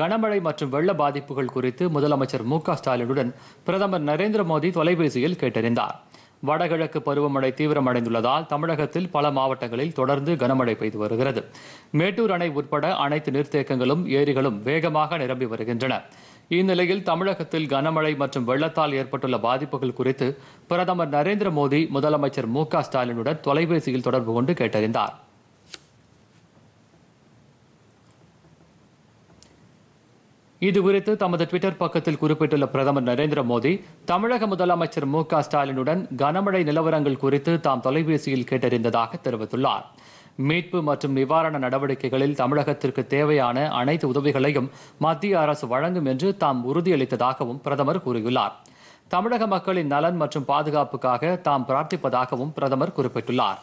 கனமழை மற்றும் வெள்ள பாதிப்புகள் குறித்து முதலமைச்சர் மு ஸ்டாலினுடன் பிரதமர் நரேந்திர மோடி தொலைபேசியில் கேட்டறிந்தார் வடகிழக்கு பருவமழை தீவிரமடைந்துள்ளதால் தமிழகத்தில் பல மாவட்டங்களில் தொடர்ந்து கனமழை பெய்து வருகிறது மேட்டூர் அணை உட்பட அனைத்து நீர்த்தேக்கங்களும் ஏரிகளும் வேகமாக நிரம்பி வருகின்றன இந்நிலையில் தமிழகத்தில் கனமழை மற்றும் வெள்ளத்தால் ஏற்பட்டுள்ள பாதிப்புகள் குறித்து பிரதமர் நரேந்திர மோடி முதலமைச்சர் மு ஸ்டாலினுடன் தொலைபேசியில் தொடர்பு கொண்டு கேட்டறிந்தார் இது குறித்து தமது டுவிட்டர் பக்கத்தில் குறிப்பிட்டுள்ள பிரதமர் நரேந்திர மோடி தமிழக முதலமைச்சர் மு க ஸ்டாலினுடன் கனமழை நிலவரங்கள் குறித்து தாம் தொலைபேசியில் கேட்டறிந்ததாக தெரிவித்துள்ளார் மீட்பு மற்றும் நிவாரண நடவடிக்கைகளில் தமிழகத்திற்கு தேவையான அனைத்து உதவிகளையும் மத்திய அரசு வழங்கும் என்று தாம் உறுதியளித்ததாகவும் பிரதமர் கூறியுள்ளார் தமிழக மக்களின் நலன் மற்றும் பாதுகாப்புக்காக தாம் பிரார்த்திப்பதாகவும் பிரதமர் குறிப்பிட்டுள்ளார்